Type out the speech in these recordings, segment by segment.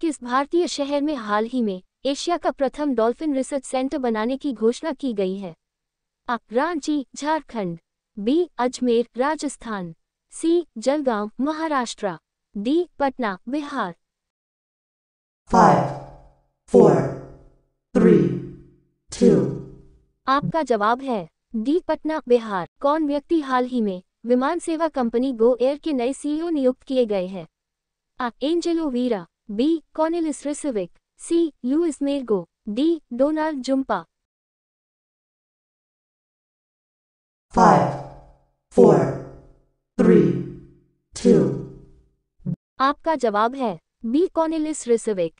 किस भारतीय शहर में हाल ही में एशिया का प्रथम डॉल्फिन रिसर्च सेंटर बनाने की घोषणा की गई है A Ranchi Jharkhand B Ajmer Rajasthan C Jalgaon Maharashtra D Patna Bihar three आपका जवाब है डी पटना बिहार कौन व्यक्ति हाल ही में विमान सेवा कंपनी गो एयर के नए सीईओ e नियुक्त किए गए हैं A Angelo Vieira B Cornelis Risovic. C Luis Mergo. D Donald Jumpa आपका जवाब है बी कॉनिलिस रिसविक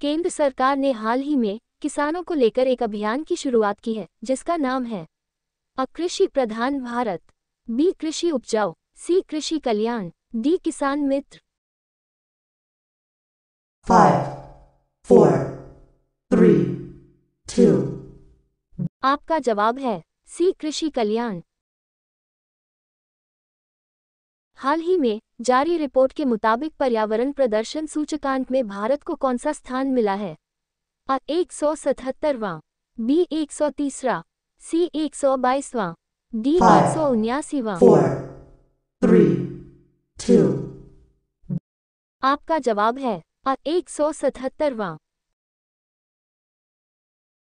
केंद्र सरकार ने हाल ही में किसानों को लेकर एक अभियान की शुरुआत की है जिसका नाम है अकृषि प्रधान भारत बी कृषि उपजाऊ सी कृषि कल्याण डी किसान मित्र फाइव फोर थ्री टू आपका जवाब है सी कृषि कल्याण हाल ही में जारी रिपोर्ट के मुताबिक पर्यावरण प्रदर्शन सूचकांक में भारत को कौन सा स्थान मिला है अ एक सौ सतहत्तरवा बी एक सौ तीसरा सी एक सौ बाईसवा डी एक सौ उन्यासीवां आपका जवाब है एक सौ सतहत्तरवा